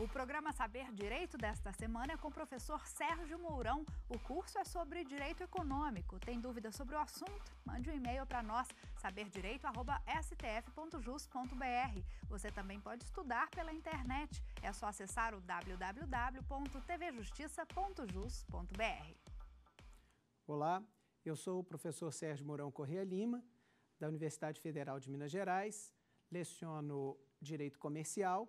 O programa Saber Direito desta semana é com o professor Sérgio Mourão. O curso é sobre direito econômico. Tem dúvidas sobre o assunto? Mande um e-mail para nós, saberdireito.stf.jus.br. Você também pode estudar pela internet. É só acessar o www.tvjustiça.jus.br. Olá, eu sou o professor Sérgio Mourão Correia Lima, da Universidade Federal de Minas Gerais. Leciono Direito Comercial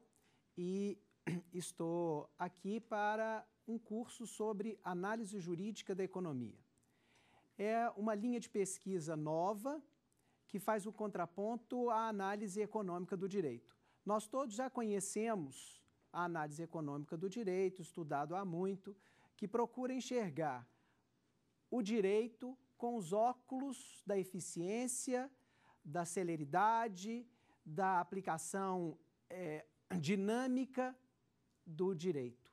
e estou aqui para um curso sobre análise jurídica da economia. É uma linha de pesquisa nova que faz o contraponto à análise econômica do direito. Nós todos já conhecemos a análise econômica do direito, estudado há muito, que procura enxergar o direito com os óculos da eficiência, da celeridade, da aplicação é, dinâmica do direito.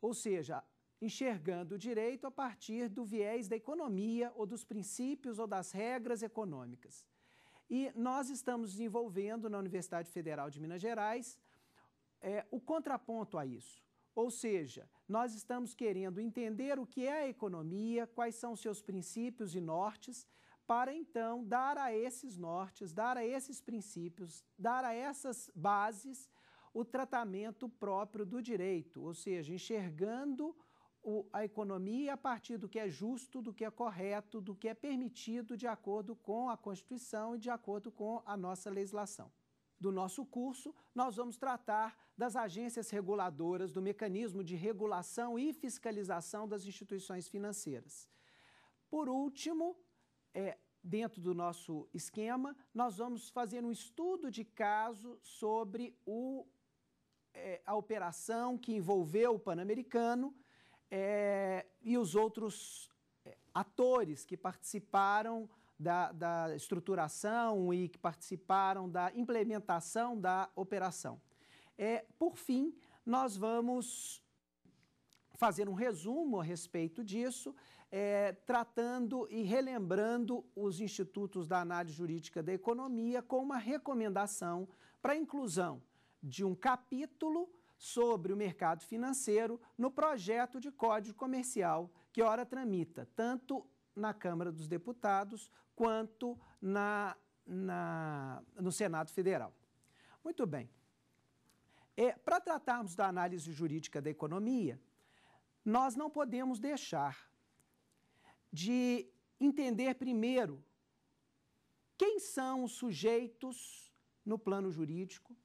Ou seja, enxergando o direito a partir do viés da economia ou dos princípios ou das regras econômicas. E nós estamos desenvolvendo na Universidade Federal de Minas Gerais é, o contraponto a isso. Ou seja, nós estamos querendo entender o que é a economia, quais são seus princípios e nortes, para então dar a esses nortes, dar a esses princípios, dar a essas bases o tratamento próprio do direito, ou seja, enxergando o, a economia a partir do que é justo, do que é correto, do que é permitido de acordo com a Constituição e de acordo com a nossa legislação. Do nosso curso, nós vamos tratar das agências reguladoras, do mecanismo de regulação e fiscalização das instituições financeiras. Por último, é, dentro do nosso esquema, nós vamos fazer um estudo de caso sobre o é, a operação que envolveu o Pan-Americano é, e os outros é, atores que participaram da, da, estruturação e que participaram da implementação da operação. É, por fim, nós vamos fazer um resumo a respeito disso, é, tratando e relembrando os institutos da análise jurídica da economia com uma recomendação para inclusão de um capítulo sobre o mercado financeiro no projeto de Código Comercial que ora tramita, tanto na Câmara dos Deputados quanto na, na no Senado Federal. Muito bem. É, Para tratarmos da análise jurídica da economia, nós não podemos deixar de entender primeiro quem são os sujeitos no plano jurídico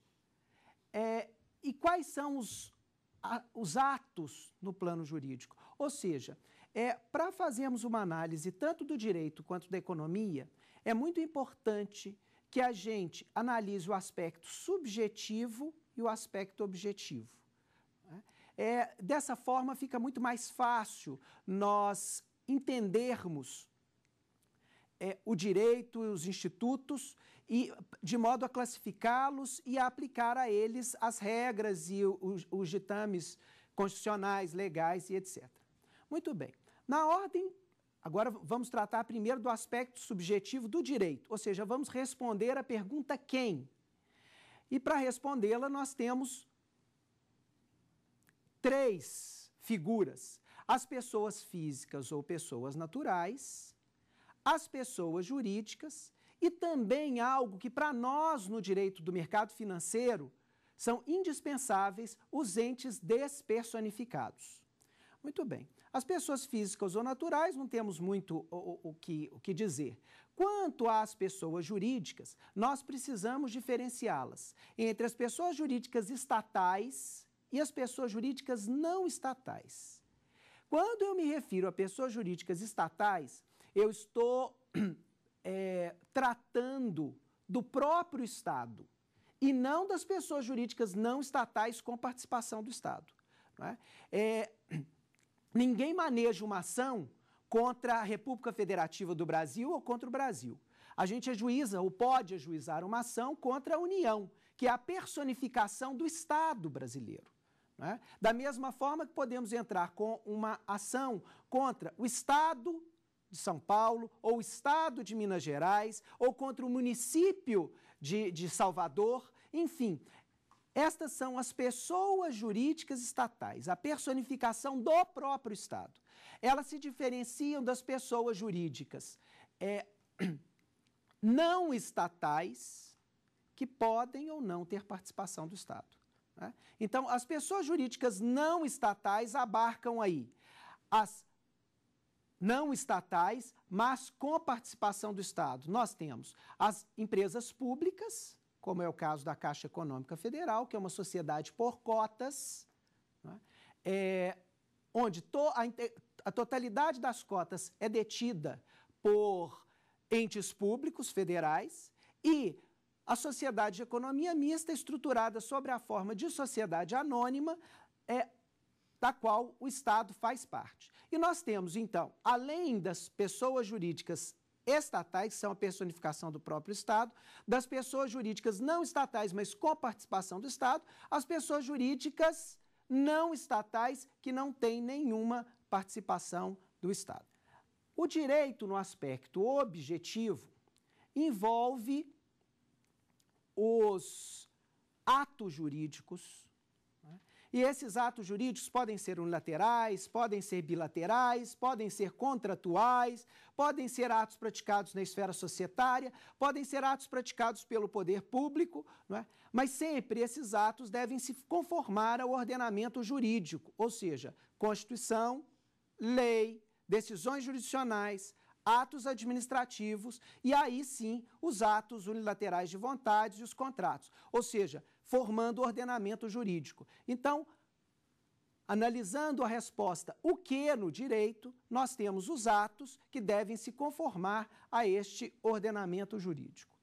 é, e quais são os, a, os atos no plano jurídico? Ou seja, é, para fazermos uma análise tanto do direito quanto da economia, é muito importante que a gente analise o aspecto subjetivo e o aspecto objetivo. Né? É, dessa forma, fica muito mais fácil nós entendermos é, o direito e os institutos e de modo a classificá-los e a aplicar a eles as regras e os, os ditames constitucionais, legais e etc. Muito bem. Na ordem, agora vamos tratar primeiro do aspecto subjetivo do direito, ou seja, vamos responder a pergunta quem. E para respondê-la, nós temos três figuras: as pessoas físicas ou pessoas naturais, as pessoas jurídicas e também algo que, para nós, no direito do mercado financeiro, são indispensáveis os entes despersonificados. Muito bem. As pessoas físicas ou naturais não temos muito o, o, o, que, o que dizer. Quanto às pessoas jurídicas, nós precisamos diferenciá-las entre as pessoas jurídicas estatais e as pessoas jurídicas não estatais. Quando eu me refiro a pessoas jurídicas estatais, eu estou é, tratando do próprio Estado e não das pessoas jurídicas não estatais com participação do Estado. É? é, ninguém maneja uma ação contra a República Federativa do Brasil ou contra o Brasil. A gente ajuiza ou pode ajuizar uma ação contra a União, que é a personificação do Estado brasileiro. É? Da mesma forma que podemos entrar com uma ação contra o Estado de São Paulo, ou o Estado de Minas Gerais, ou contra o município de, de Salvador. Enfim, estas são as pessoas jurídicas estatais, a personificação do próprio Estado. Elas se diferenciam das pessoas jurídicas é, não estatais que podem ou não ter participação do Estado. Né? Então, as pessoas jurídicas não estatais abarcam aí as não estatais, mas com a participação do Estado. Nós temos as empresas públicas, como é o caso da Caixa Econômica Federal, que é uma sociedade por cotas, né? é, onde to, a, a totalidade das cotas é detida por entes públicos federais e a sociedade de economia mista estruturada sobre a forma de sociedade anônima, é, da qual o Estado faz parte. E nós temos, então, além das pessoas jurídicas estatais, que são a personificação do próprio Estado, das pessoas jurídicas não estatais, mas com participação do Estado, as pessoas jurídicas não estatais que não têm nenhuma participação do Estado. O direito, no aspecto objetivo, envolve os atos jurídicos e esses atos jurídicos podem ser unilaterais, podem ser bilaterais, podem ser contratuais, podem ser atos praticados na esfera societária, podem ser atos praticados pelo poder público, não é? mas sempre esses atos devem se conformar ao ordenamento jurídico, ou seja, Constituição, lei, decisões jurisdicionais, atos administrativos e aí sim os atos unilaterais de vontade e os contratos. Ou seja, formando o ordenamento jurídico. Então, analisando a resposta o que no direito, nós temos os atos que devem se conformar a este ordenamento jurídico.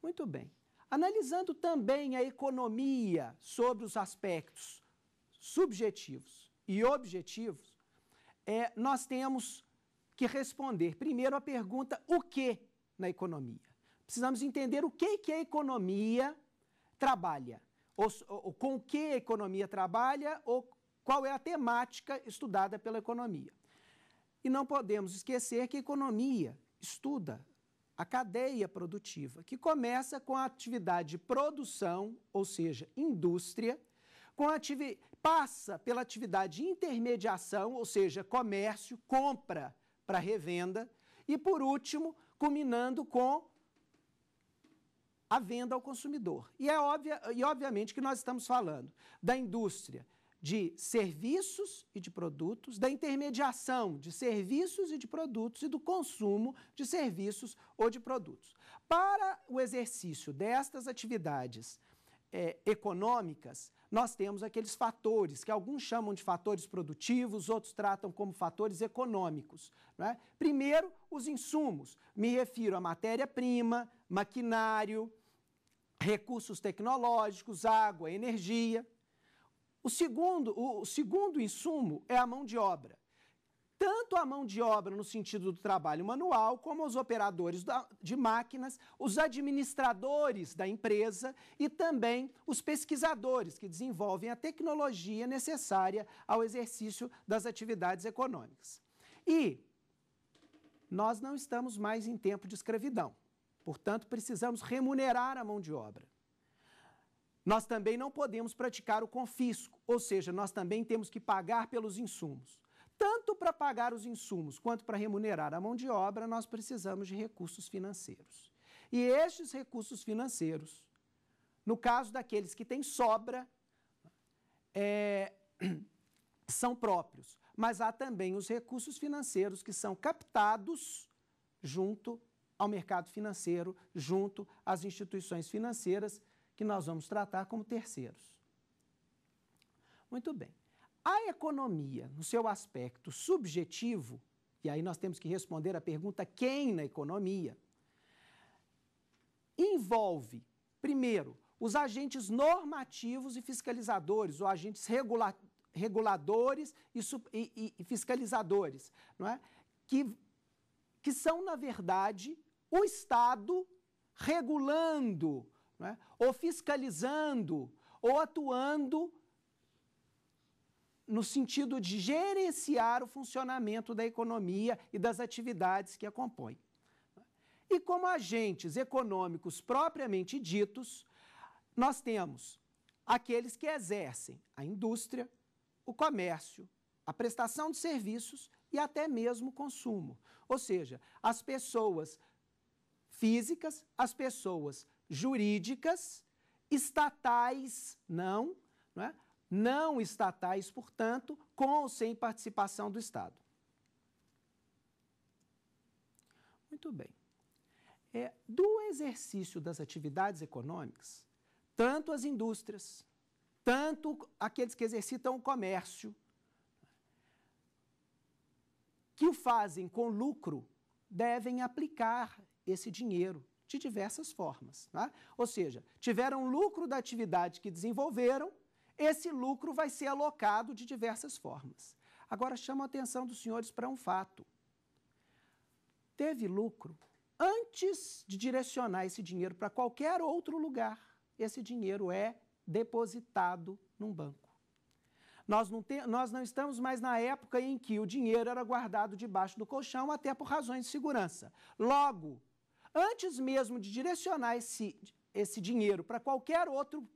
Muito bem. Analisando também a economia sobre os aspectos subjetivos e objetivos, é, nós temos que responder primeiro a pergunta o que na economia precisamos entender o que, que a economia trabalha, ou, ou com que a economia trabalha, ou qual é a temática estudada pela economia. E não podemos esquecer que a economia estuda a cadeia produtiva, que começa com a atividade de produção, ou seja, indústria, Ativi... passa pela atividade de intermediação, ou seja, comércio, compra para revenda, e por último, culminando com a venda ao consumidor. E é óbvia, e obviamente que nós estamos falando da indústria de serviços e de produtos, da intermediação de serviços e de produtos e do consumo de serviços ou de produtos. Para o exercício destas atividades é, econômicas, nós temos aqueles fatores que alguns chamam de fatores produtivos, outros tratam como fatores econômicos. É? Primeiro, os insumos. Me refiro a matéria-prima, maquinário, recursos tecnológicos, água, energia. O segundo, o segundo insumo é a mão de obra. Tanto a mão de obra no sentido do trabalho manual, como os operadores da, de máquinas, os administradores da empresa e também os pesquisadores que desenvolvem a tecnologia necessária ao exercício das atividades econômicas. E nós não estamos mais em tempo de escravidão. Portanto, precisamos remunerar a mão de obra. Nós também não podemos praticar o confisco, ou seja, nós também temos que pagar pelos insumos. Tanto para pagar os insumos quanto para remunerar a mão de obra, nós precisamos de recursos financeiros. E estes recursos financeiros, no caso daqueles que têm sobra, é, são próprios. Mas há também os recursos financeiros que são captados junto ao mercado financeiro, junto às instituições financeiras, que nós vamos tratar como terceiros. Muito bem. A economia, no seu aspecto subjetivo, e aí nós temos que responder a pergunta quem na economia, envolve, primeiro, os agentes normativos e fiscalizadores, ou agentes regula reguladores e, e, e, fiscalizadores, não é? que, que são, na verdade, o Estado regulando, né, ou fiscalizando, ou atuando no sentido de gerenciar o funcionamento da economia e das atividades que a compõem. E como agentes econômicos propriamente ditos, nós temos aqueles que exercem a indústria, o comércio, a prestação de serviços e até mesmo o consumo. Ou seja, as pessoas físicas, as pessoas jurídicas, estatais, não, não, é? não estatais, portanto, com ou sem participação do Estado. Muito bem. É, do exercício das atividades econômicas, tanto as indústrias, tanto aqueles que exercitam o comércio, que o fazem com lucro, devem aplicar esse dinheiro de diversas formas. Tá? Ou seja, tiveram lucro da atividade que desenvolveram, esse lucro vai ser alocado de diversas formas. Agora, chamo a atenção dos senhores para um fato. Teve lucro antes de direcionar esse dinheiro para qualquer outro lugar. Esse dinheiro é depositado num banco. Nós não, te, nós não estamos mais na época em que o dinheiro era guardado debaixo do colchão, até por razões de segurança. Logo, antes mesmo de direcionar esse, esse dinheiro para qualquer outro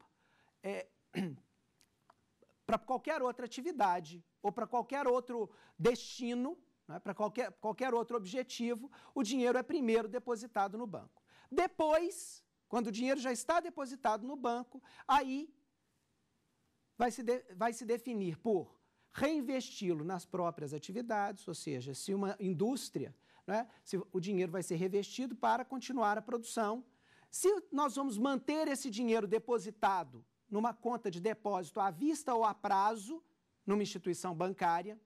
é, para qualquer outra atividade ou para qualquer outro destino, né, para qualquer, qualquer outro objetivo, o dinheiro é primeiro depositado no banco. Depois, quando o dinheiro já está depositado no banco, aí vai se, de, vai se definir por reinvesti-lo nas próprias atividades, ou seja, se uma indústria né? se o dinheiro vai ser revestido para continuar a produção. Se nós vamos manter esse dinheiro depositado numa conta de depósito à vista ou a prazo, numa instituição bancária,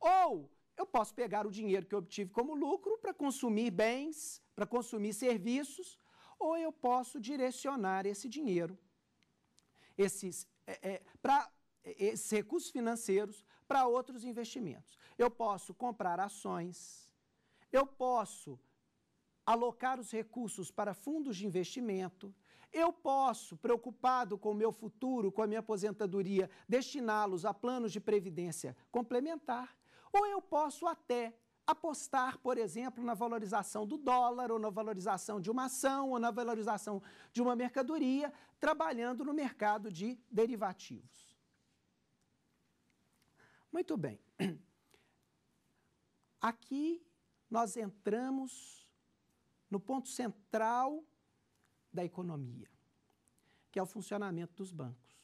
ou eu posso pegar o dinheiro que eu obtive como lucro para consumir bens, para consumir serviços, ou eu posso direcionar esse dinheiro, esses, é, é, pra, é, esses recursos financeiros, para outros investimentos. Eu posso comprar ações, eu posso alocar os recursos para fundos de investimento, eu posso, preocupado com o meu futuro, com a minha aposentadoria, destiná-los a planos de previdência complementar, ou eu posso até apostar, por exemplo, na valorização do dólar, ou na valorização de uma ação, ou na valorização de uma mercadoria, trabalhando no mercado de derivativos. Muito bem. Aqui nós entramos no ponto central da economia, que é o funcionamento dos bancos.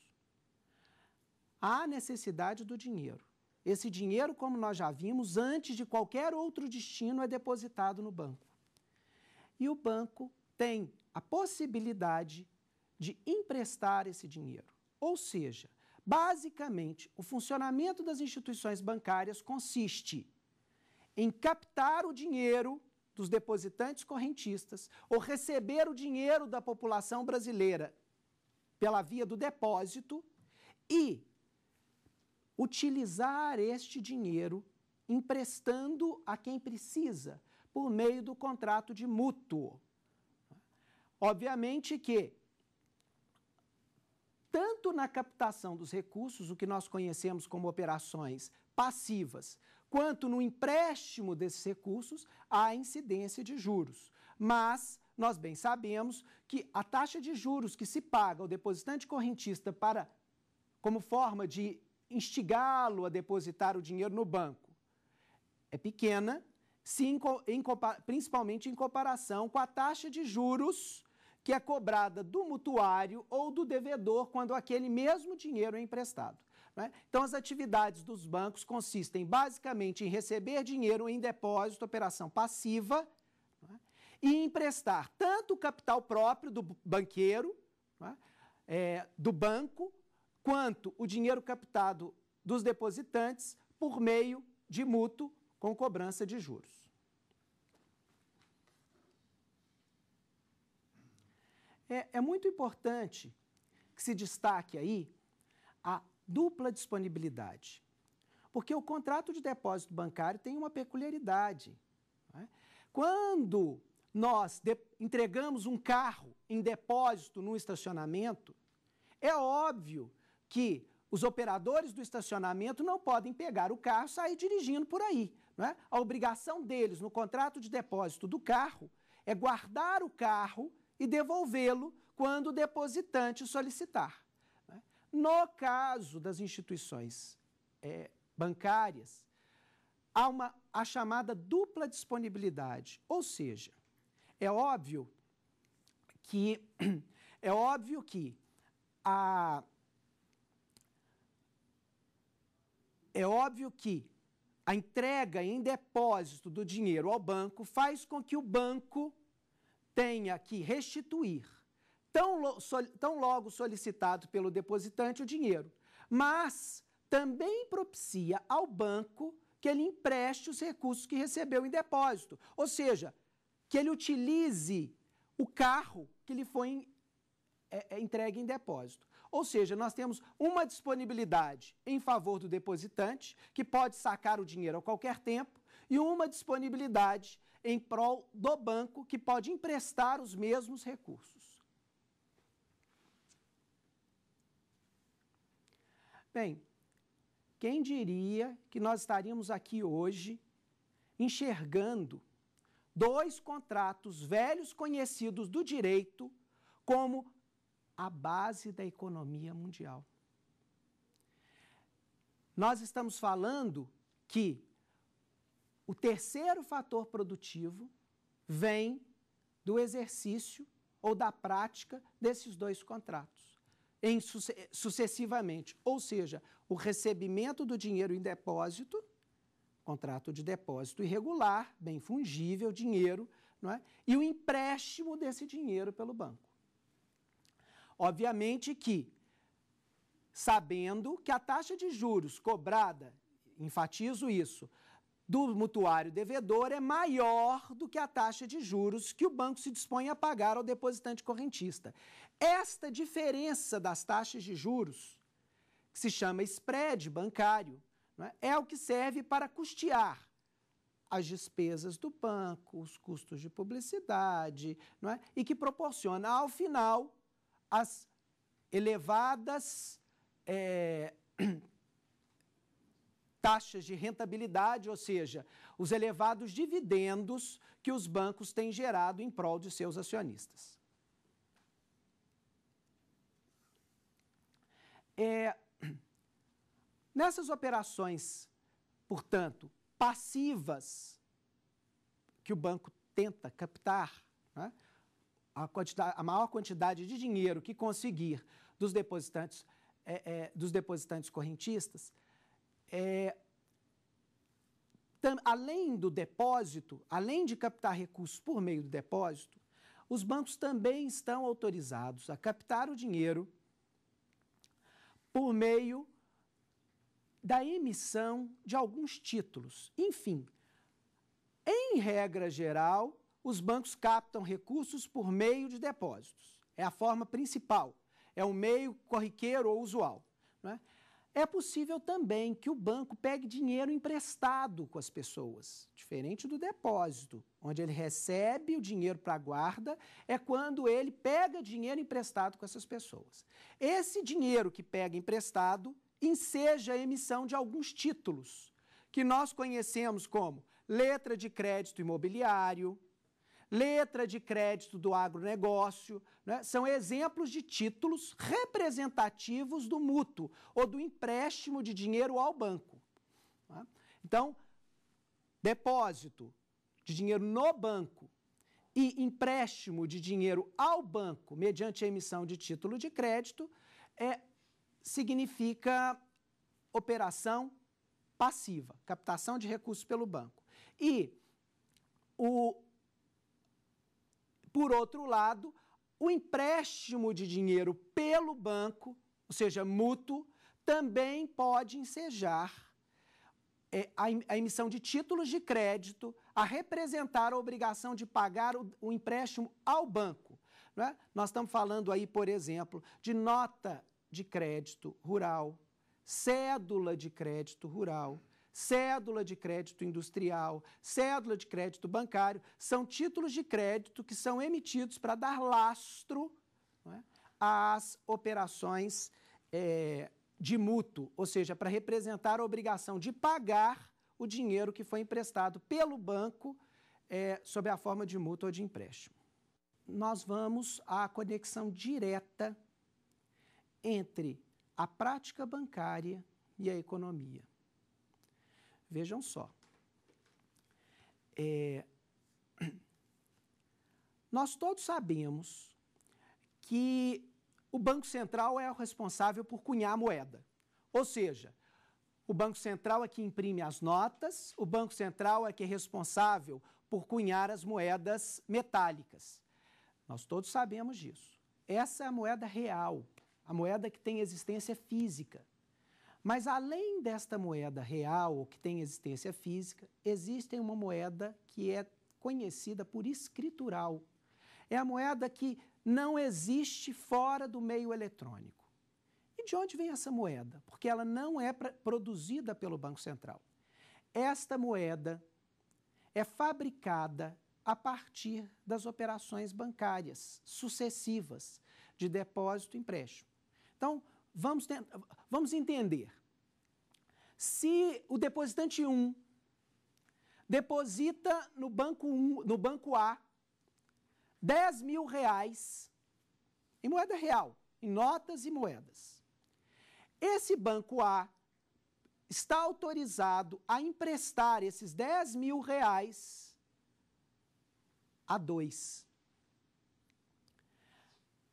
Há necessidade do dinheiro. Esse dinheiro, como nós já vimos, antes de qualquer outro destino, é depositado no banco. E o banco tem a possibilidade de emprestar esse dinheiro. Ou seja, basicamente, o funcionamento das instituições bancárias consiste em captar o dinheiro dos depositantes correntistas ou receber o dinheiro da população brasileira pela via do depósito e utilizar este dinheiro emprestando a quem precisa por meio do contrato de mútuo. Obviamente que tanto na captação dos recursos, o que nós conhecemos como operações passivas, quanto no empréstimo desses recursos à incidência de juros. Mas nós bem sabemos que a taxa de juros que se paga ao depositante correntista para como forma de instigá-lo a depositar o dinheiro no banco é pequena, se em, em, principalmente em comparação com a taxa de juros que é cobrada do mutuário ou do devedor quando aquele mesmo dinheiro é emprestado. Né? Então, as atividades dos bancos consistem basicamente em receber dinheiro em depósito, operação passiva, né? e emprestar tanto o capital próprio do banqueiro, né? é, do banco, quanto o dinheiro captado dos depositantes por meio de mútuo com cobrança de juros. É, é, muito importante que se destaque aí dupla disponibilidade. Porque o contrato de depósito bancário tem uma peculiaridade. Né? Quando nós entregamos um carro em depósito no estacionamento, é óbvio que os operadores do estacionamento não podem pegar o carro e sair dirigindo por aí. Não é? A obrigação deles no contrato de depósito do carro é guardar o carro e devolvê-lo quando o depositante solicitar. No caso das instituições é, bancárias, há uma, a chamada dupla disponibilidade, ou seja, é óbvio que é óbvio que a é óbvio que a entrega em depósito do dinheiro ao banco faz com que o banco tenha que restituir tão, so, tão logo solicitado pelo depositante o dinheiro, mas também propicia ao banco que ele empreste os recursos que recebeu em depósito, ou seja, que ele utilize o carro que lhe foi em, é, é entregue em depósito. Ou seja, nós temos uma disponibilidade em favor do depositante, que pode sacar o dinheiro a qualquer tempo, e uma disponibilidade em prol do banco, que pode emprestar os mesmos recursos. Bem, quem diria que nós estaríamos aqui hoje enxergando dois contratos velhos conhecidos do direito como a base da economia mundial? Nós estamos falando que o terceiro fator produtivo vem do exercício ou da prática desses dois contratos em sucessivamente. Ou seja, o recebimento do dinheiro em depósito, contrato de depósito irregular, bem fungível, dinheiro, não é? e o empréstimo desse dinheiro pelo banco. Obviamente que, sabendo que a taxa de juros cobrada, enfatizo isso, do mutuário devedor é maior do que a taxa de juros que o banco se dispõe a pagar ao depositante correntista. Esta diferença das taxas de juros, que se chama spread bancário, é? é o que serve para custear as despesas do banco, os custos de publicidade, não é? e que proporciona, ao final, as elevadas é, taxas de rentabilidade, ou seja, os elevados dividendos que os bancos têm gerado em prol de seus acionistas. É, nessas operações, portanto, passivas que o banco tenta captar, né, a, a, maior quantidade de dinheiro que conseguir dos depositantes, é, é, dos depositantes correntistas, é, tam, além do depósito, além de captar recursos por meio do depósito, os bancos também estão autorizados a captar o dinheiro por meio da emissão de alguns títulos. Enfim, em regra geral, os bancos captam recursos por meio de depósitos. É a forma principal, é o meio corriqueiro ou usual. Não é? É possível também que o banco pegue dinheiro emprestado com as pessoas, diferente do depósito, onde ele recebe o dinheiro para a guarda, é quando ele pega dinheiro emprestado com essas pessoas. Esse dinheiro que pega emprestado enseja a emissão de alguns títulos, que nós conhecemos como letra de crédito imobiliário, letra de crédito do agronegócio, né? são exemplos de títulos representativos do mútuo ou do empréstimo de dinheiro ao banco. Tá? Então, depósito de dinheiro no banco e empréstimo de dinheiro ao banco mediante a emissão de título de crédito é, significa operação passiva, captação de recursos pelo banco. E o por outro lado, o empréstimo de dinheiro pelo banco, ou seja, mútuo, também pode ensejar é, a emissão de títulos de crédito a representar a obrigação de pagar o empréstimo ao banco. É? Nós estamos falando aí, por exemplo, de nota de crédito rural, cédula de crédito rural, Cédula de crédito industrial, cédula de crédito bancário, são títulos de crédito que são emitidos para dar lastro é, às operações é, de mútuo, ou seja, para representar a obrigação de pagar o dinheiro que foi emprestado pelo banco é, sob a forma de mútuo ou de empréstimo. Nós vamos à conexão direta entre a prática bancária e a economia. Vejam só. É, nós todos sabemos que o Banco Central é o responsável por cunhar a moeda. Ou seja, o Banco Central é que imprime as notas, o Banco Central é que é responsável por cunhar as moedas metálicas. Nós todos sabemos disso. Essa é a moeda real, a moeda que tem existência física. Mas além desta moeda real, que tem existência física, existe uma moeda que é conhecida por escritural. É a moeda que não existe fora do meio eletrônico. E de onde vem essa moeda? Porque ela não é produzida pelo Banco Central. Esta moeda é fabricada a partir das operações bancárias sucessivas de depósito e empréstimo. Então, Vamos, tentar, vamos entender. Se o depositante 1 deposita no banco, 1, no banco A 10 mil reais em moeda real, em notas e moedas. Esse banco A está autorizado a emprestar esses 10 mil reais a 2.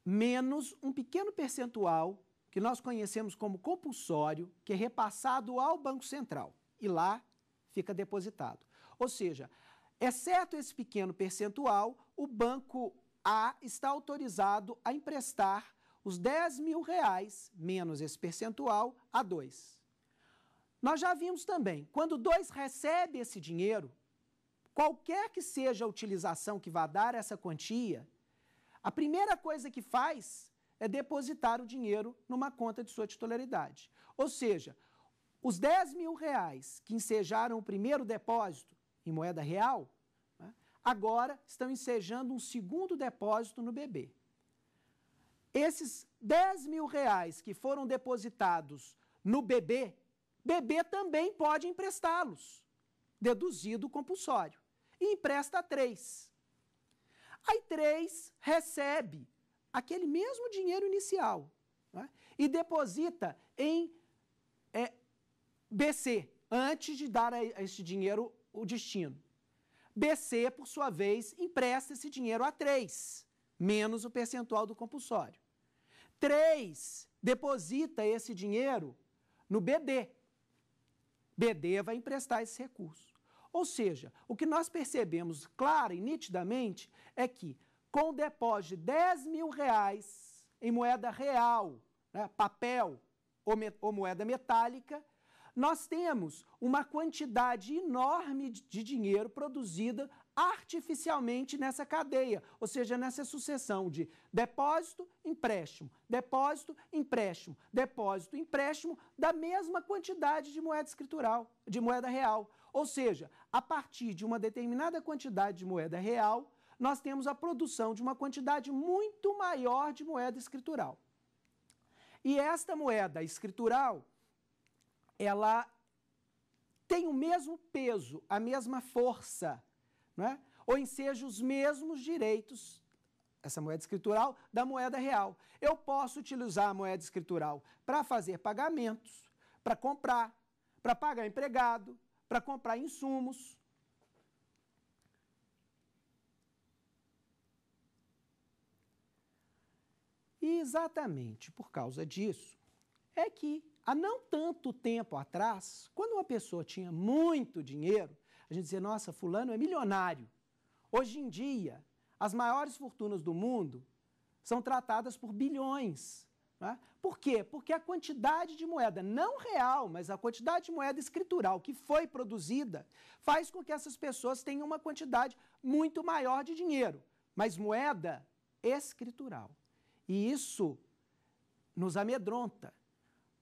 menos um pequeno percentual que nós conhecemos como compulsório, que é repassado ao Banco Central e lá fica depositado. Ou seja, exceto é esse pequeno percentual, o banco A está autorizado a emprestar os 10 mil reais, menos esse percentual, a dois. Nós já vimos também, quando dois recebe esse dinheiro, qualquer que seja a utilização que vá dar essa quantia, a primeira coisa que faz é depositar o dinheiro numa conta de sua titularidade. Ou seja, os 10 mil reais que ensejaram o primeiro depósito em moeda real, né, agora estão ensejando um segundo depósito no BB. Esses 10 mil reais que foram depositados no BB, BB também pode emprestá-los, deduzido compulsório. E empresta três. Aí três recebe aquele mesmo dinheiro inicial né, e deposita em é, BC, antes de dar a este dinheiro o destino. BC, por sua vez, empresta esse dinheiro a 3, menos o percentual do compulsório. 3 deposita esse dinheiro no BD. BD vai emprestar esse recurso. Ou seja, o que nós percebemos claro e nitidamente é que com depósito de 10 mil reais em moeda real, né, papel ou, ou moeda metálica, nós temos uma quantidade enorme de dinheiro produzida artificialmente nessa cadeia, ou seja, nessa sucessão de depósito, empréstimo, depósito, empréstimo, depósito, empréstimo, da mesma quantidade de moeda escritural, de moeda real. Ou seja, a partir de uma determinada quantidade de moeda real, nós temos a produção de uma quantidade muito maior de moeda escritural. E esta moeda escritural, ela tem o mesmo peso, a mesma força, né? ou seja os mesmos direitos, essa moeda escritural, da moeda real. Eu posso utilizar a moeda escritural para fazer pagamentos, para comprar, para pagar empregado, para comprar insumos, E exatamente por causa disso é que, há não tanto tempo atrás, quando uma pessoa tinha muito dinheiro, a gente dizia, nossa, fulano é milionário. Hoje em dia, as maiores fortunas do mundo são tratadas por bilhões. Né? Por quê? Porque a quantidade de moeda, não real, mas a quantidade de moeda escritural que foi produzida, faz com que essas pessoas tenham uma quantidade muito maior de dinheiro. Mas moeda escritural. E isso nos amedronta,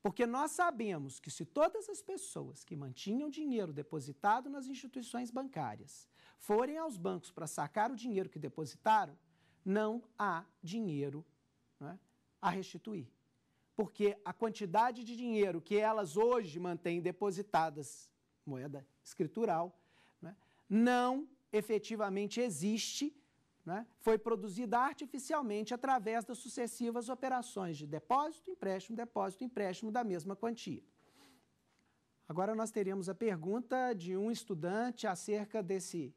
porque nós sabemos que se todas as pessoas que mantinham dinheiro depositado nas instituições bancárias forem aos bancos para sacar o dinheiro que depositaram, não há dinheiro é, a restituir. Porque a quantidade de dinheiro que elas hoje mantêm depositadas, moeda escritural, não é, efetivamente existe né, foi produzida artificialmente através das sucessivas operações de depósito, empréstimo, depósito, empréstimo da mesma quantia. Agora nós teríamos a pergunta de um estudante acerca desse,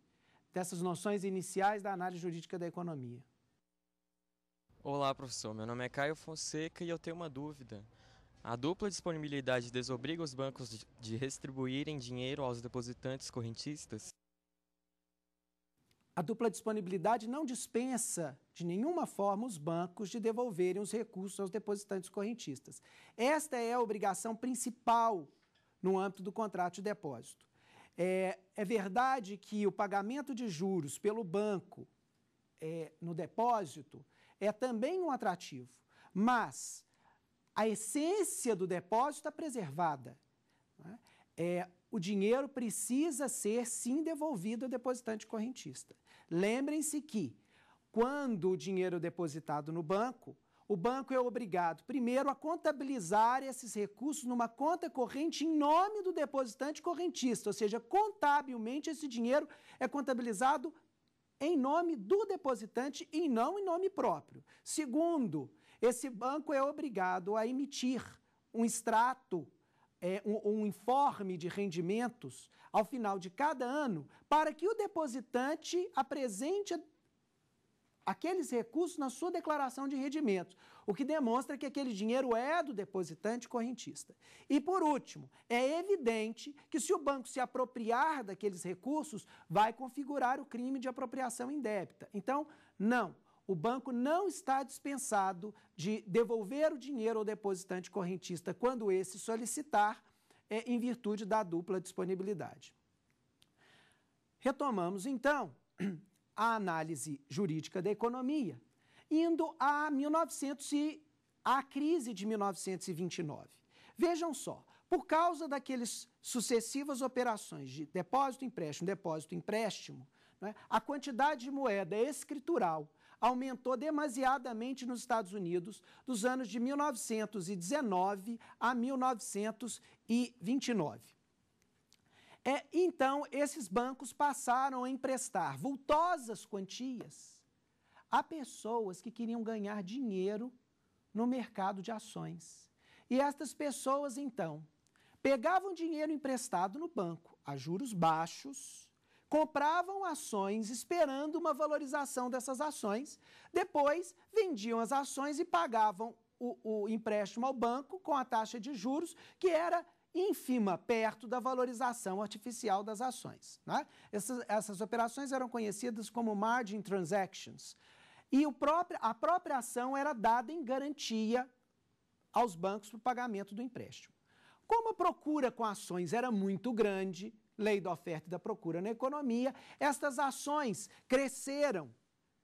dessas noções iniciais da análise jurídica da economia. Olá, professor. Meu nome é Caio Fonseca e eu tenho uma dúvida. A dupla disponibilidade desobriga os bancos de restribuírem dinheiro aos depositantes correntistas? A dupla disponibilidade não dispensa de nenhuma forma os bancos de devolverem os recursos aos depositantes correntistas. Esta é a obrigação principal no âmbito do contrato de depósito. É, é verdade que o pagamento de juros pelo banco é, no depósito é também um atrativo, mas a essência do depósito está é preservada. Né? É, o dinheiro precisa ser, sim, devolvido ao depositante correntista. Lembrem-se que, quando o dinheiro é depositado no banco, o banco é obrigado, primeiro, a contabilizar esses recursos numa conta corrente em nome do depositante correntista, ou seja, contabilmente esse dinheiro é contabilizado em nome do depositante e não em nome próprio. Segundo, esse banco é obrigado a emitir um extrato é, um, um informe de rendimentos ao final de cada ano para que o depositante apresente aqueles recursos na sua declaração de rendimentos, o que demonstra que aquele dinheiro é do depositante correntista. E por último, é evidente que se o banco se apropriar daqueles recursos, vai configurar o crime de apropriação indébita. Então, não, o banco não está dispensado de devolver o dinheiro ao depositante correntista quando esse solicitar, é, em virtude da dupla disponibilidade. Retomamos então a análise jurídica da economia, indo a 1900 e, à crise de 1929. Vejam só, por causa daqueles sucessivas operações de depósito empréstimo, depósito empréstimo, né, a quantidade de moeda escritural aumentou demasiadamente nos Estados Unidos dos anos de 1919 a 1929. É, então, esses bancos passaram a emprestar vultosas quantias a pessoas que queriam ganhar dinheiro no mercado de ações. E estas pessoas, então, pegavam dinheiro emprestado no banco a juros baixos compravam ações esperando uma valorização dessas ações, depois vendiam as ações e pagavam o, o empréstimo ao banco com a taxa de juros, que era ínfima perto da valorização artificial das ações. Né? Essas, essas, operações eram conhecidas como margin transactions. E próprio, a própria ação era dada em garantia aos bancos para o pagamento do empréstimo. Como a procura com ações era muito grande, lei da oferta e da procura na economia, estas ações cresceram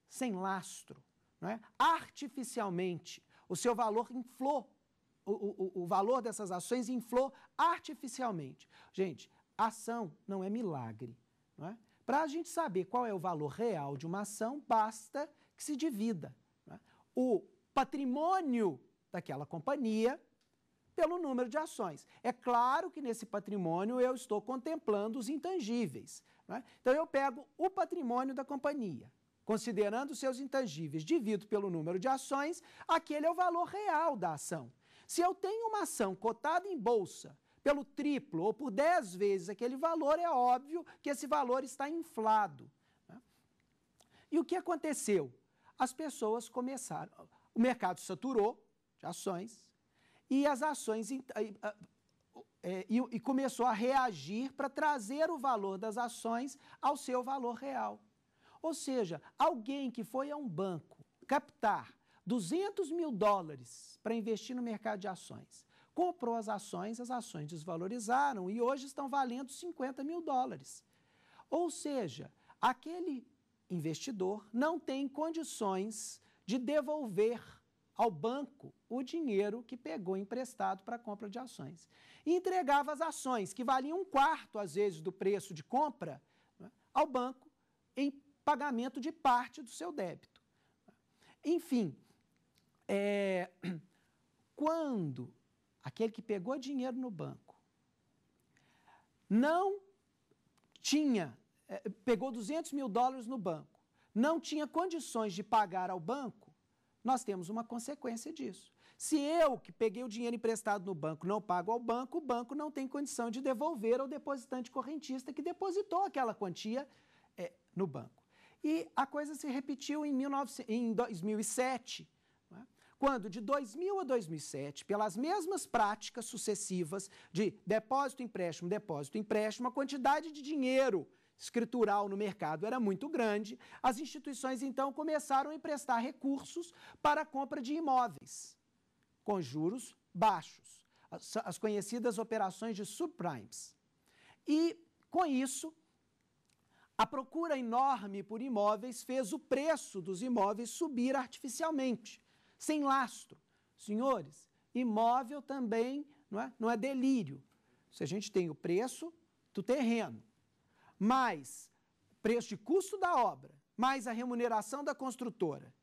sem lastro, não é? artificialmente. O seu valor inflou, o, o, o valor dessas ações inflou artificialmente. Gente, ação não é milagre. Não é? Para a gente saber qual é o valor real de uma ação, basta que se divida. É? O patrimônio daquela companhia pelo número de ações. É claro que nesse patrimônio eu estou contemplando os intangíveis. Né? Então eu pego o patrimônio da companhia, considerando seus intangíveis, divido pelo número de ações, aquele é o valor real da ação. Se eu tenho uma ação cotada em bolsa pelo triplo ou por 10 vezes aquele valor, é óbvio que esse valor está inflado. Né? E o que aconteceu? As pessoas começaram. O mercado saturou de ações, e as ações. Ah, é, e começou a reagir para trazer o valor das ações ao seu valor real. Ou seja, alguém que foi a um banco captar 200 mil dólares para investir no mercado de ações, comprou as ações, as ações desvalorizaram e hoje estão valendo 50 mil dólares. Ou seja, aquele investidor não tem condições de devolver ao banco o dinheiro que pegou emprestado para compra de ações. E entregava as ações, que valiam um quarto, às vezes, do preço de compra, né, ao banco em pagamento de parte do seu débito. Enfim, é, quando aquele que pegou dinheiro no banco não tinha, é, pegou 200 mil dólares no banco, não tinha condições de pagar ao banco, nós temos uma consequência disso. Se eu, que peguei o dinheiro emprestado no banco, não pago ao banco, o banco não tem condição de devolver ao depositante correntista que depositou aquela quantia é, no banco. E a coisa se repetiu em, 19, em 2007, é? quando de 2000 a 2007, pelas mesmas práticas sucessivas de depósito, empréstimo, depósito, empréstimo, a quantidade de dinheiro escritural no mercado era muito grande, as instituições então começaram a emprestar recursos para a compra de imóveis, com juros baixos, as, as conhecidas operações de subprimes. E, com isso, a procura enorme por imóveis fez o preço dos imóveis subir artificialmente, sem lastro. Senhores, imóvel também não é, não é delírio. Se a gente tem o preço do terreno, mais preço de custo da obra, mais a remuneração da construtora,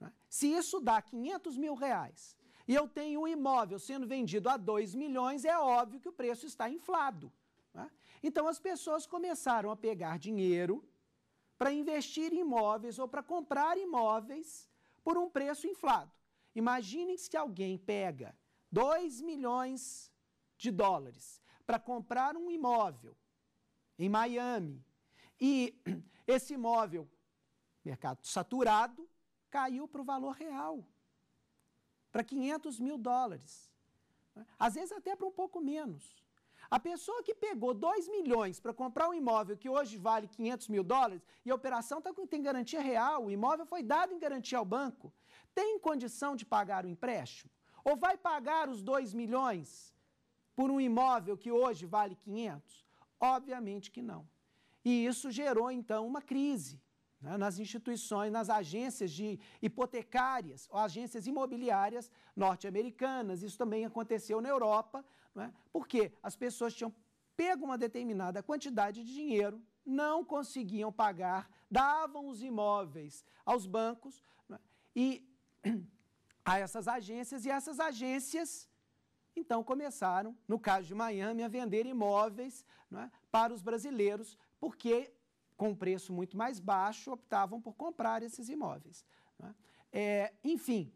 né? se isso dá 500 mil reais e eu tenho um imóvel sendo vendido a 2 milhões, é óbvio que o preço está inflado. Né? Então as pessoas começaram a pegar dinheiro para investir em imóveis ou para comprar imóveis por um preço inflado. Imaginem se alguém pega 2 milhões de dólares para comprar um imóvel em Miami. E esse imóvel, mercado saturado, caiu para o valor real, para 500 mil dólares. Às vezes até para um pouco menos. A pessoa que pegou 2 milhões para comprar um imóvel que hoje vale 500 mil dólares e a operação tá, tem garantia real, o imóvel foi dado em garantia ao banco, tem condição de pagar o empréstimo? Ou vai pagar os 2 milhões por um imóvel que hoje vale 500? Obviamente que não. E isso gerou, então, uma crise né? nas instituições, nas agências de hipotecárias, agências imobiliárias norte-americanas. Isso também aconteceu na Europa, né? porque as pessoas tinham pego uma determinada quantidade de dinheiro, não conseguiam pagar, davam os imóveis aos bancos né? e a essas agências, e essas agências então começaram, no caso de Miami, a vender imóveis é, para os brasileiros, porque com preço muito mais baixo optavam por comprar esses imóveis. É? É, enfim,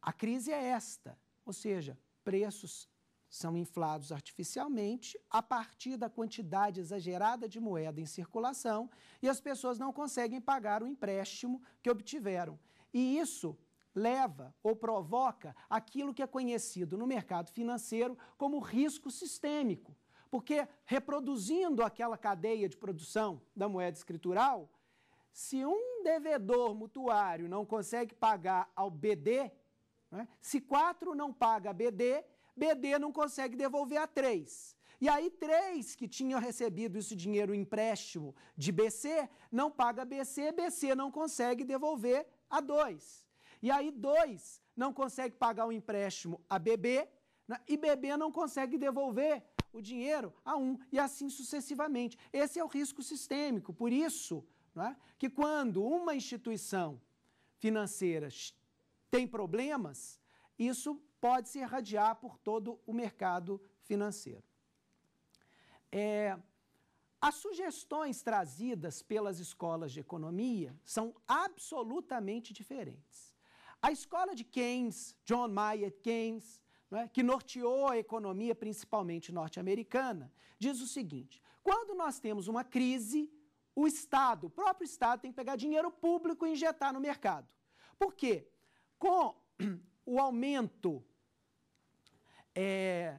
a crise é esta, ou seja, preços são inflados artificialmente a partir da quantidade exagerada de moeda em circulação e as pessoas não conseguem pagar o empréstimo que obtiveram. E isso leva ou provoca aquilo que é conhecido no mercado financeiro como risco sistêmico. Porque reproduzindo aquela cadeia de produção da moeda escritural, se um devedor mutuário não consegue pagar ao BD, né? se quatro não paga a BD, BD não consegue devolver a três, E aí, três que tinham recebido esse dinheiro empréstimo de BC, não paga BC, BC não consegue devolver a dois. E aí, dois não consegue pagar o empréstimo a BB e BB não consegue devolver o dinheiro a um e assim sucessivamente. Esse é o risco sistêmico. Por isso é? que quando uma instituição financeira tem problemas, isso pode se irradiar por todo o mercado financeiro. É, as sugestões trazidas pelas escolas de economia são absolutamente diferentes. A escola de Keynes, John Maynard Keynes, é, que norteou a economia principalmente norte-americana, diz o seguinte: quando nós temos uma crise, o Estado, o próprio Estado, tem que pegar dinheiro público e injetar no mercado. Por quê? Com o aumento é,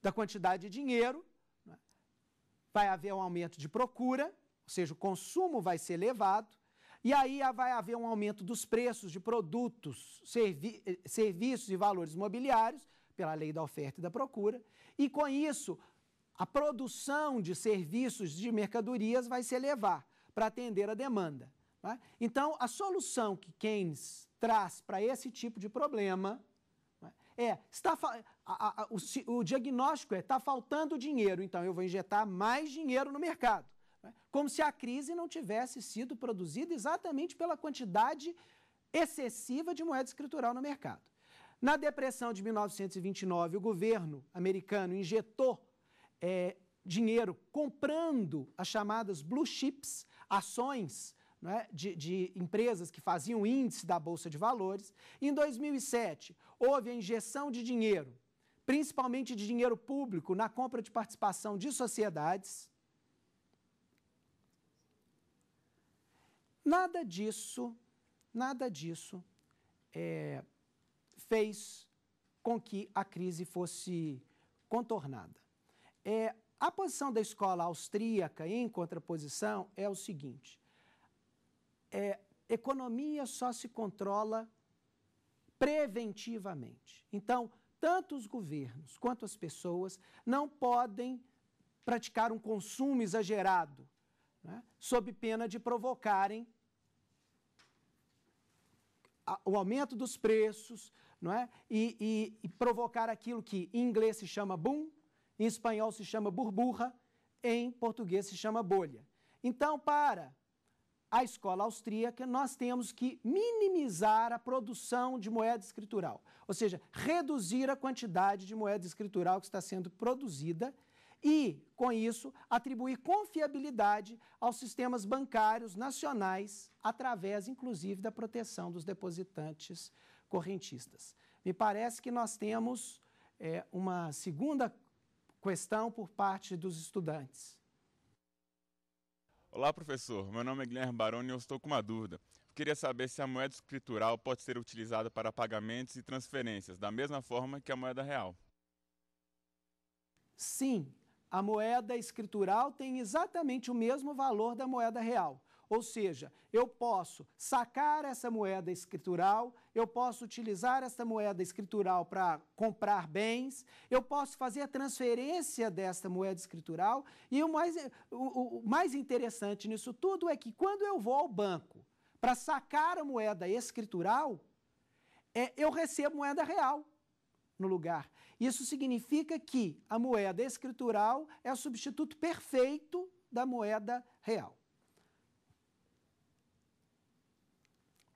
da quantidade de dinheiro, é, vai haver um aumento de procura, ou seja, o consumo vai ser elevado, e aí vai haver um aumento dos preços de produtos, servi eh, serviços e valores imobiliários, pela lei da oferta e da procura, e com isso a produção de serviços de mercadorias vai se elevar para atender a demanda. Né? Então, a solução que Keynes traz para esse tipo de problema né, é: está, a, a, o, o diagnóstico é está faltando dinheiro, então eu vou injetar mais dinheiro no mercado. Né? Como se a crise não tivesse sido produzida exatamente pela quantidade excessiva de moeda escritural no mercado. Na depressão de 1929, o governo americano injetou é, dinheiro comprando as chamadas blue chips, ações é, de, de, empresas que faziam índice da Bolsa de Valores. Em 2007, houve a injeção de dinheiro, principalmente de dinheiro público, na compra de participação de sociedades. Nada disso, nada disso é, fez com que a crise fosse contornada. É, a posição da escola austríaca, em contraposição, é o seguinte: é, economia só se controla preventivamente. Então, tanto os governos quanto as pessoas não podem praticar um consumo exagerado, né, sob pena de provocarem o aumento dos preços, não é? E, e, e, provocar aquilo que em inglês se chama boom, em espanhol se chama burburra, em português se chama bolha. Então, para a escola austríaca, nós temos que minimizar a produção de moeda escritural, ou seja, reduzir a quantidade de moeda escritural que está sendo produzida e, com isso, atribuir confiabilidade aos sistemas bancários nacionais, através, inclusive, da proteção dos depositantes correntistas. Me parece que nós temos é, uma segunda questão por parte dos estudantes. Olá, professor. Meu nome é Guilherme Baroni e eu estou com uma dúvida. Eu queria saber se a moeda escritural pode ser utilizada para pagamentos e transferências, da mesma forma que a moeda real. Sim, a moeda escritural tem exatamente o mesmo valor da moeda real. Ou seja, eu posso sacar essa moeda escritural, eu posso utilizar essa moeda escritural para comprar bens, eu posso fazer a transferência dessa moeda escritural. E o mais, o, o mais interessante nisso tudo é que quando eu vou ao banco para sacar a moeda escritural, é, eu recebo moeda real no lugar. Isso significa que a moeda escritural é o substituto perfeito da moeda real.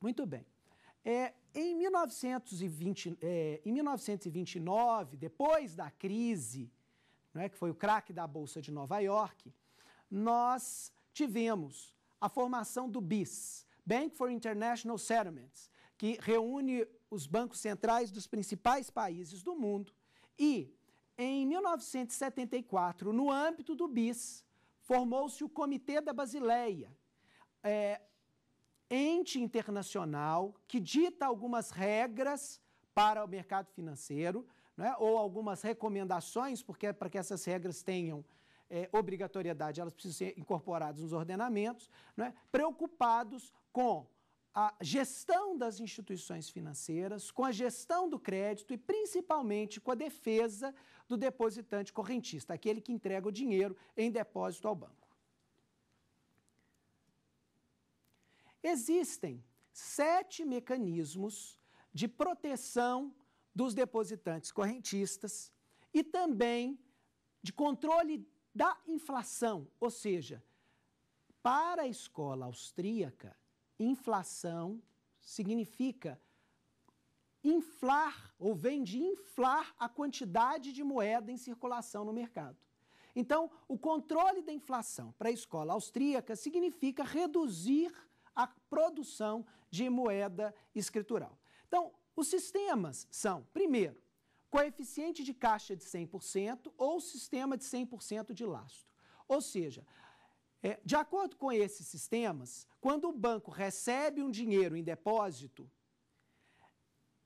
Muito bem. É, em, 1920, é, em 1929, depois da crise, é que foi o craque da Bolsa de Nova York, nós tivemos a formação do BIS, Bank for International Settlements, que reúne os bancos centrais dos principais países do mundo e, em 1974, no âmbito do BIS, formou-se o Comitê da Basileia, é, ente internacional que dita algumas regras para o mercado financeiro, né, ou algumas recomendações, porque é para que essas regras tenham é, obrigatoriedade, elas precisam ser incorporadas nos ordenamentos, né, preocupados com a gestão das instituições financeiras, com a gestão do crédito e principalmente com a defesa do depositante correntista, aquele que entrega o dinheiro em depósito ao banco. Existem sete mecanismos de proteção dos depositantes correntistas e também de controle da inflação, ou seja, para a escola austríaca, Inflação significa inflar ou vem de inflar a quantidade de moeda em circulação no mercado. Então, o controle da inflação para a escola austríaca significa reduzir a produção de moeda escritural. Então, os sistemas são, primeiro, coeficiente de caixa de 100% ou sistema de 100% de lastro. Ou seja, é, de acordo com esses sistemas, quando o banco recebe um dinheiro em depósito,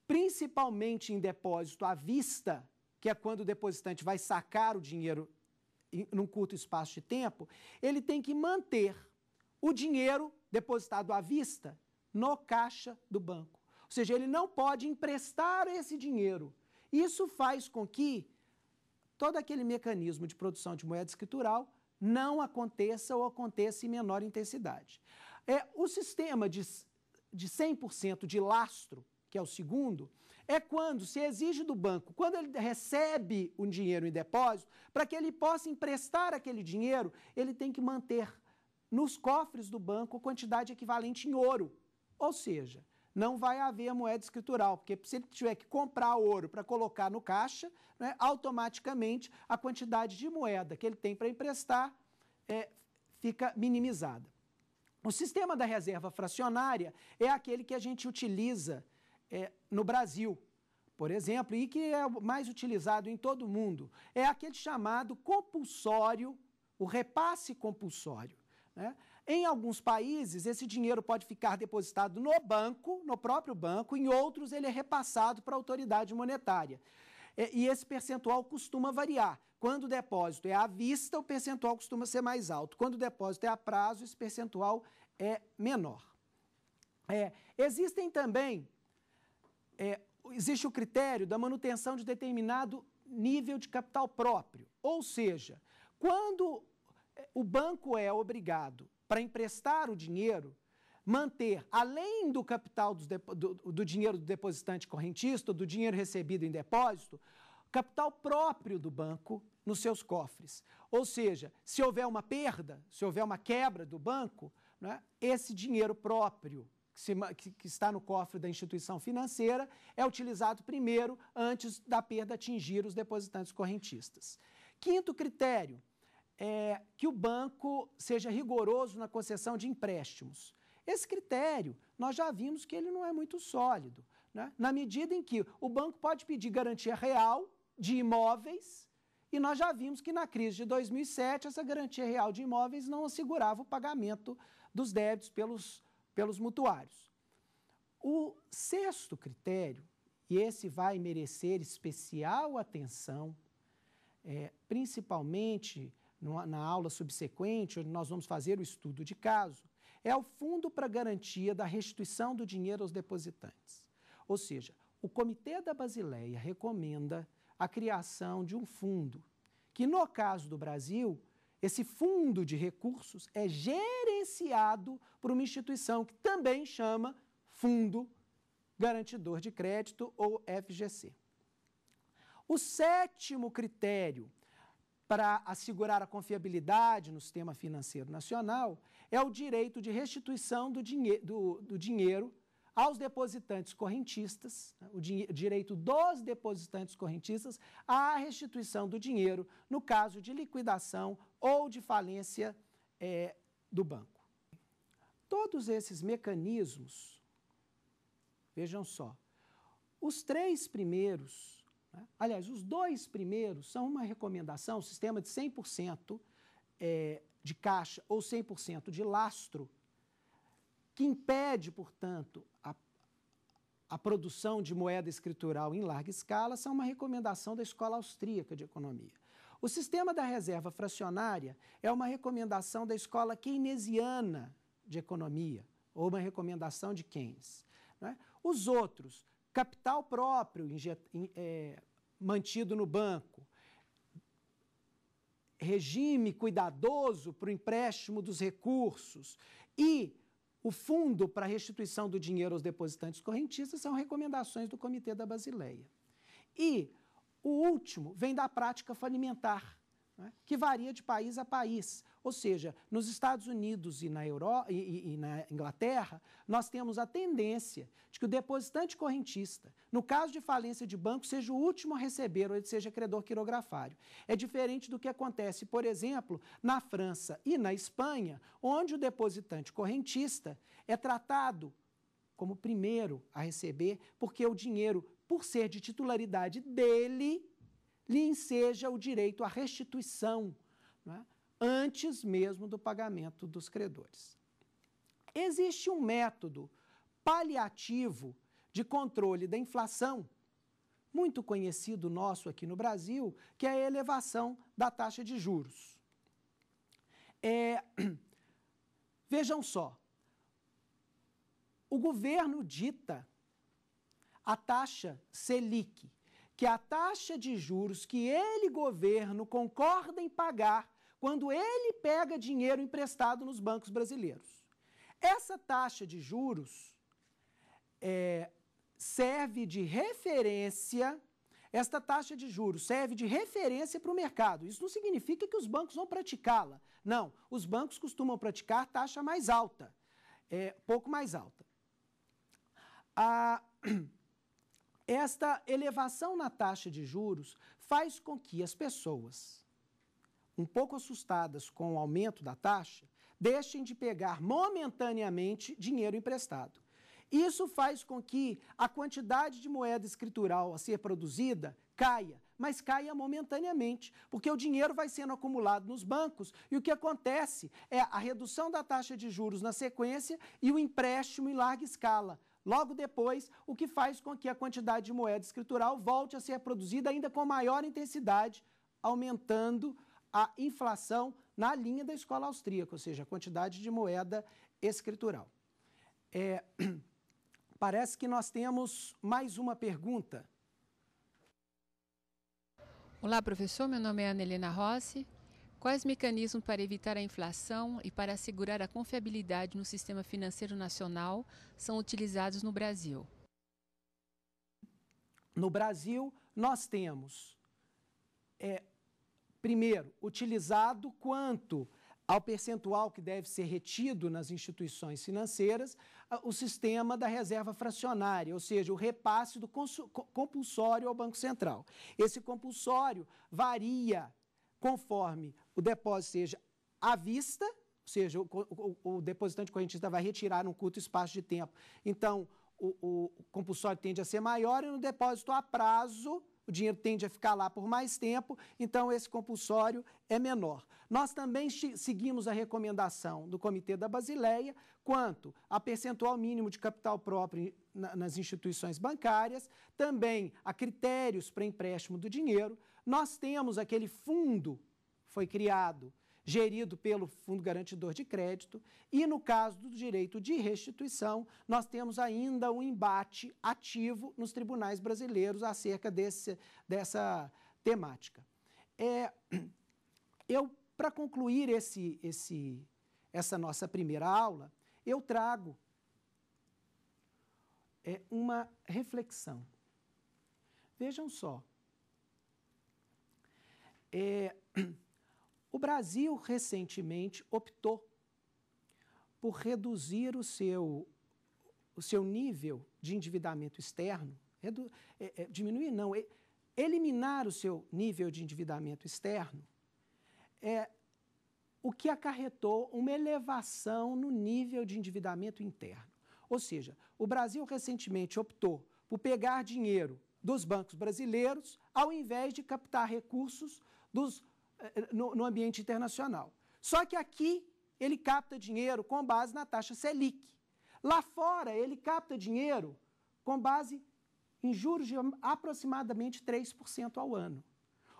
principalmente em depósito à vista, que é quando o depositante vai sacar o dinheiro em, num curto espaço de tempo, ele tem que manter o dinheiro depositado à vista no caixa do banco. Ou seja, ele não pode emprestar esse dinheiro. Isso faz com que todo aquele mecanismo de produção de moeda escritural não aconteça ou aconteça em menor intensidade. É, o sistema de, de 100% de lastro, que é o segundo, é quando se exige do banco, quando ele recebe um dinheiro em depósito, para que ele possa emprestar aquele dinheiro, ele tem que manter nos cofres do banco a quantidade equivalente em ouro. Ou seja, não vai haver moeda escritural, porque se ele tiver que comprar ouro para colocar no caixa, né, automaticamente a quantidade de moeda que ele tem para emprestar é, fica minimizada. O sistema da reserva fracionária é aquele que a gente utiliza é, no Brasil, por exemplo, e que é mais utilizado em todo o mundo. É aquele chamado compulsório, o repasse compulsório. Né? Em alguns países, esse dinheiro pode ficar depositado no banco, no próprio banco, em outros, ele é repassado para a autoridade monetária. É, e esse percentual costuma variar. Quando o depósito é à vista, o percentual costuma ser mais alto. Quando o depósito é a prazo, esse percentual é menor. É, existem também, é, existe o critério da manutenção de determinado nível de capital próprio. Ou seja, quando é, o banco é obrigado para emprestar o dinheiro, manter, além do capital do, do, do, dinheiro do depositante correntista, do dinheiro recebido em depósito, capital próprio do banco nos seus cofres. Ou seja, se houver uma perda, se houver uma quebra do banco, né, esse dinheiro próprio que, se, que, que está no cofre da instituição financeira é utilizado primeiro antes da perda atingir os depositantes correntistas. Quinto critério, é, que o banco seja rigoroso na concessão de empréstimos. Esse critério, nós já vimos que ele não é muito sólido, né? na medida em que o banco pode pedir garantia real de imóveis, e nós já vimos que na crise de 2007, essa garantia real de imóveis não assegurava o pagamento dos débitos pelos, pelos mutuários. O sexto critério, e esse vai merecer especial atenção, é, principalmente na aula subsequente, onde nós vamos fazer o estudo de caso, é o Fundo para Garantia da Restituição do Dinheiro aos Depositantes. Ou seja, o Comitê da Basileia recomenda a criação de um fundo, que no caso do Brasil, esse fundo de recursos é gerenciado por uma instituição que também chama Fundo Garantidor de Crédito ou FGC. O sétimo critério para assegurar a confiabilidade no sistema financeiro nacional é o direito de restituição do, dinhe do, do dinheiro aos depositantes correntistas, né, o direito dos depositantes correntistas à restituição do dinheiro no caso de liquidação ou de falência é, do banco. Todos esses mecanismos, vejam só, os três primeiros né? Aliás, os dois primeiros são uma recomendação, o sistema de 100% é, de caixa ou 100% de lastro, que impede, portanto, a, a produção de moeda escritural em larga escala, são uma recomendação da Escola Austríaca de Economia. O sistema da reserva fracionária é uma recomendação da Escola Keynesiana de Economia, ou uma recomendação de Keynes. Né? Os outros Capital próprio injet, é, mantido no banco. Regime cuidadoso para o empréstimo dos recursos. E o Fundo para a Restituição do Dinheiro aos Depositantes Correntistas são recomendações do Comitê da Basileia. E o último vem da prática falimentar né, que varia de país a país. Ou seja, nos Estados Unidos e na, e, e na Inglaterra, nós temos a tendência de que o depositante correntista, no caso de falência de banco, seja o último a receber, ou ele seja credor quirografário. É diferente do que acontece, por exemplo, na França e na Espanha, onde o depositante correntista é tratado como primeiro a receber, porque o dinheiro, por ser de titularidade dele, lhe enseja o direito à restituição, é? antes mesmo do pagamento dos credores. Existe um método paliativo de controle da inflação, muito conhecido nosso aqui no Brasil, que é a elevação da taxa de juros. É, vejam só, o governo dita a taxa Selic, que a taxa de juros que ele, governo, concorda em pagar quando ele pega dinheiro emprestado nos bancos brasileiros. Essa taxa de juros é, serve de referência, esta taxa de juros serve de referência para o mercado. Isso não significa que os bancos vão praticá-la. Não, os bancos costumam praticar taxa mais alta, é, pouco mais alta. A Esta elevação na taxa de juros faz com que as pessoas, um pouco assustadas com o aumento da taxa, deixem de pegar momentaneamente dinheiro emprestado. Isso faz com que a quantidade de moeda escritural a ser produzida caia, mas caia momentaneamente, porque o dinheiro vai sendo acumulado nos bancos e o que acontece é a redução da taxa de juros na sequência e o empréstimo em larga escala. Logo depois, o que faz com que a quantidade de moeda escritural volte a ser produzida ainda com maior intensidade, aumentando a inflação na linha da escola austríaca, ou seja, a quantidade de moeda escritural. É, parece que nós temos mais uma pergunta. Olá, professor. Meu nome é Anelina Rossi. Quais mecanismos para evitar a inflação e para assegurar a confiabilidade no sistema financeiro nacional são utilizados no Brasil? No Brasil, nós temos, é, primeiro, utilizado quanto ao percentual que deve ser retido nas instituições financeiras, o sistema da reserva fracionária, ou seja, o repasse do compulsório ao Banco Central. Esse compulsório varia conforme o depósito seja à vista, ou seja, o, o, o depositante correntista vai retirar num curto espaço de tempo. Então, o, o compulsório tende a ser maior e no depósito a prazo, o dinheiro tende a ficar lá por mais tempo, então esse compulsório é menor. Nós também seguimos a recomendação do Comitê da Basileia quanto a percentual mínimo de capital próprio nas instituições bancárias, também a critérios para empréstimo do dinheiro. Nós temos aquele fundo foi criado, gerido pelo Fundo Garantidor de Crédito, e no caso do direito de restituição, nós temos ainda um embate ativo nos tribunais brasileiros acerca desse, dessa temática. É, eu, para concluir esse, esse, essa nossa primeira aula, eu trago é, uma reflexão. Vejam só. É, O Brasil recentemente optou por reduzir o seu, o seu nível de endividamento externo, redu, é, é, diminuir não, é, eliminar o seu nível de endividamento externo, é, o que acarretou uma elevação no nível de endividamento interno. Ou seja, o Brasil recentemente optou por pegar dinheiro dos bancos brasileiros ao invés de captar recursos dos eh, no, no ambiente internacional. Só que aqui ele capta dinheiro com base na taxa Selic. Lá fora, ele capta dinheiro com base em juros de aproximadamente 3% ao ano.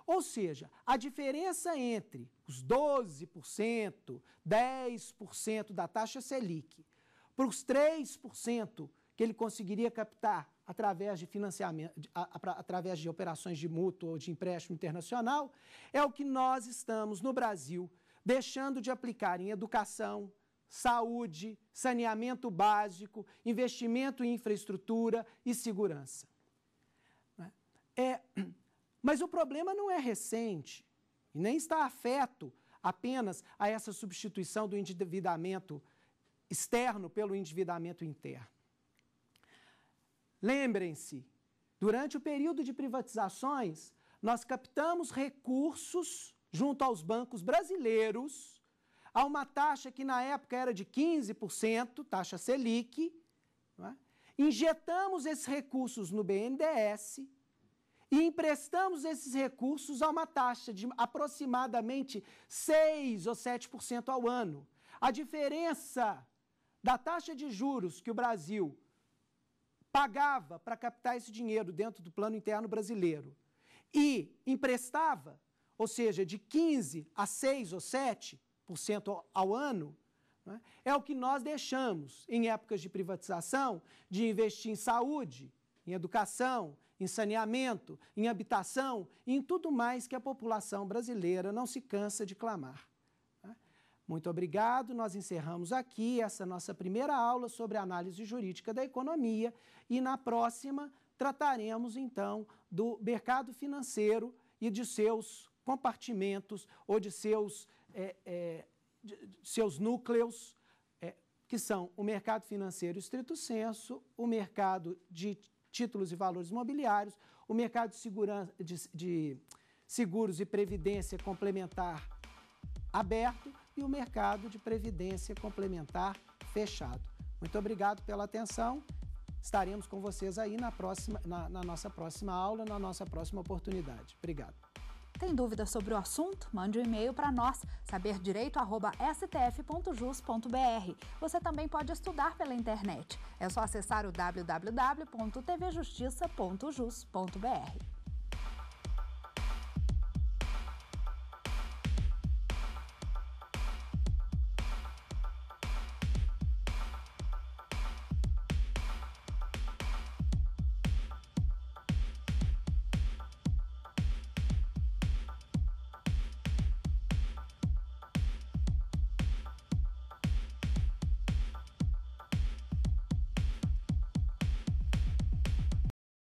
Ou seja, a diferença entre os 12%, 10% da taxa Selic para os 3% que ele conseguiria captar através de financiamento, de, a, a, através de operações de mútuo ou de empréstimo internacional, é o que nós estamos no Brasil deixando de aplicar em educação, saúde, saneamento básico, investimento em infraestrutura e segurança. Né? É, mas o problema não é recente e nem está afeto apenas a essa substituição do endividamento externo pelo endividamento interno. Lembrem-se, durante o período de privatizações, nós captamos recursos junto aos bancos brasileiros a uma taxa que na época era de 15%, taxa Selic. É? Injetamos esses recursos no BNDES e emprestamos esses recursos a uma taxa de aproximadamente 6 ou 7% ao ano. A diferença da taxa de juros que o Brasil pagava para captar esse dinheiro dentro do plano interno brasileiro e emprestava, ou seja, de 15 a 6 ou 7% ao ano, né, é o que nós deixamos em épocas de privatização de investir em saúde, em educação, em saneamento, em habitação e em tudo mais que a população brasileira não se cansa de clamar. Muito obrigado. Nós encerramos aqui essa nossa primeira aula sobre análise jurídica da economia e na próxima trataremos então do mercado financeiro e de seus compartimentos ou de seus, é, é, de, seus núcleos, é, que são o mercado financeiro estrito senso, o mercado de títulos e valores imobiliários, o mercado de, de, de seguros e previdência complementar aberto e o mercado de previdência complementar fechado. Muito obrigado pela atenção. Estaremos com vocês aí na, próxima, na, na nossa próxima aula, na nossa próxima oportunidade. Obrigado. Tem dúvidas sobre o assunto? Mande um e-mail para nós, saberdireito.stf.jus.br. Você também pode estudar pela internet. É só acessar o www.tvjustiça.jus.br.